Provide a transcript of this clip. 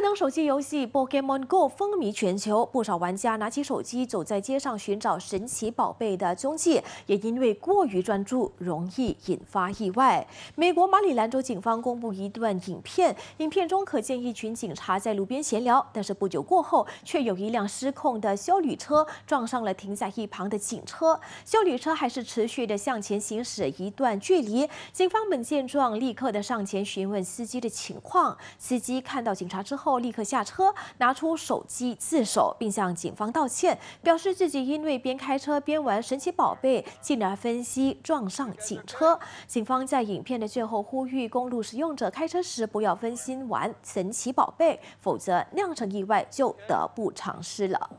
智能手机游戏《Pokémon Go》风靡全球，不少玩家拿起手机，走在街上寻找神奇宝贝的踪迹，也因为过于专注，容易引发意外。美国马里兰州警方公布一段影片，影片中可见一群警察在路边闲聊，但是不久过后，却有一辆失控的修理车撞上了停在一旁的警车，修理车还是持续的向前行驶一段距离。警方们见状，立刻的上前询问司机的情况，司机看到警察之后。后立刻下车，拿出手机自首，并向警方道歉，表示自己因为边开车边玩《神奇宝贝》，进而分析撞上警车。警方在影片的最后呼吁公路使用者开车时不要分心玩《神奇宝贝》，否则酿成意外就得不偿失了。